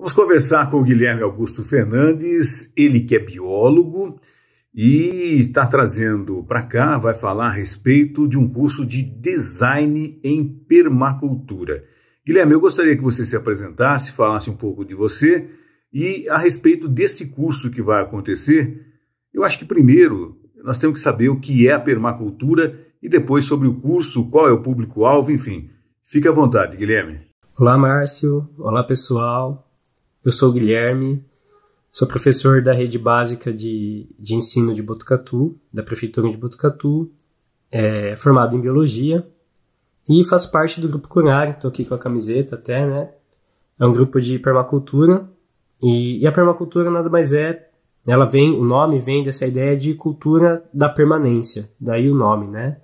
Vamos conversar com o Guilherme Augusto Fernandes, ele que é biólogo e está trazendo para cá, vai falar a respeito de um curso de design em permacultura. Guilherme, eu gostaria que você se apresentasse, falasse um pouco de você e a respeito desse curso que vai acontecer. Eu acho que primeiro nós temos que saber o que é a permacultura e depois sobre o curso, qual é o público-alvo, enfim. Fique à vontade, Guilherme. Olá, Márcio. Olá, pessoal. Eu sou o Guilherme, sou professor da rede básica de, de ensino de Botucatu, da Prefeitura de Botucatu, é, formado em Biologia e faço parte do Grupo Curar, estou aqui com a camiseta até, né? É um grupo de permacultura e, e a permacultura nada mais é ela vem, o nome vem dessa ideia de cultura da permanência, daí o nome, né?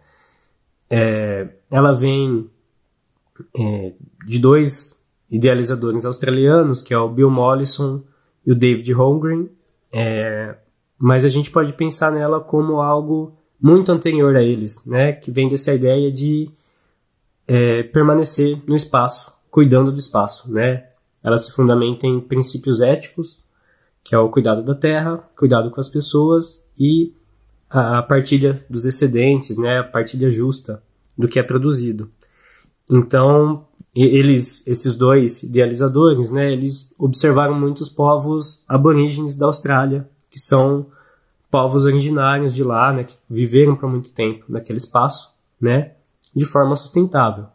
É, ela vem é, de dois idealizadores australianos, que é o Bill Mollison e o David Holmgren, é, mas a gente pode pensar nela como algo muito anterior a eles, né? que vem dessa ideia de é, permanecer no espaço, cuidando do espaço. Né? Ela se fundamenta em princípios éticos, que é o cuidado da terra, cuidado com as pessoas e a partilha dos excedentes, né? a partilha justa do que é produzido. Então, eles, esses dois idealizadores, né, eles observaram muitos povos aborígenes da Austrália, que são povos originários de lá, né, que viveram por muito tempo naquele espaço, né, de forma sustentável.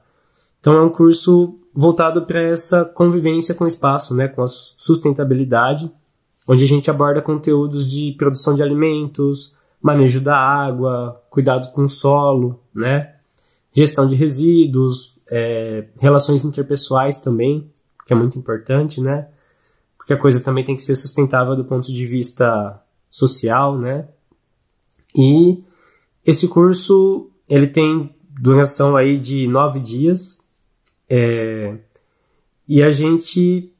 Então é um curso voltado para essa convivência com o espaço, né, com a sustentabilidade, onde a gente aborda conteúdos de produção de alimentos, manejo da água, cuidado com o solo, né, gestão de resíduos, é, relações interpessoais também, que é muito importante, né? Porque a coisa também tem que ser sustentável do ponto de vista social, né? E esse curso ele tem duração aí de nove dias é, e a gente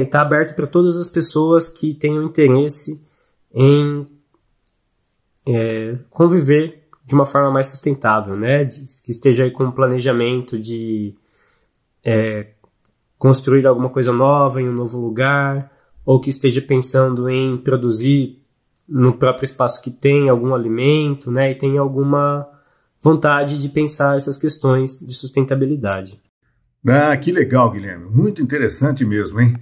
está aberto para todas as pessoas que tenham interesse em é, conviver de uma forma mais sustentável, né? De, que esteja aí com um planejamento de é, construir alguma coisa nova em um novo lugar, ou que esteja pensando em produzir no próprio espaço que tem algum alimento, né? E tem alguma vontade de pensar essas questões de sustentabilidade. Ah, que legal, Guilherme. Muito interessante mesmo, hein?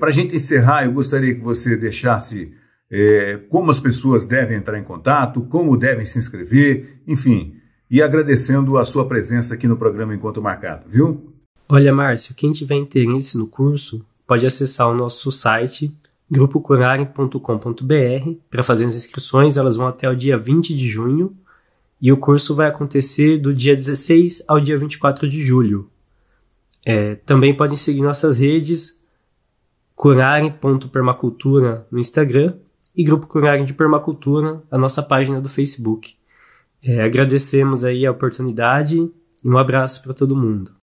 Para a gente encerrar, eu gostaria que você deixasse é, como as pessoas devem entrar em contato, como devem se inscrever, enfim. E agradecendo a sua presença aqui no programa Encontro Marcado, viu? Olha, Márcio, quem tiver interesse no curso pode acessar o nosso site grupocurarem.com.br para fazer as inscrições, elas vão até o dia 20 de junho e o curso vai acontecer do dia 16 ao dia 24 de julho. É, também podem seguir nossas redes curare.permacultura no Instagram e Grupo Coragem de Permacultura, a nossa página do Facebook. É, agradecemos aí a oportunidade e um abraço para todo mundo.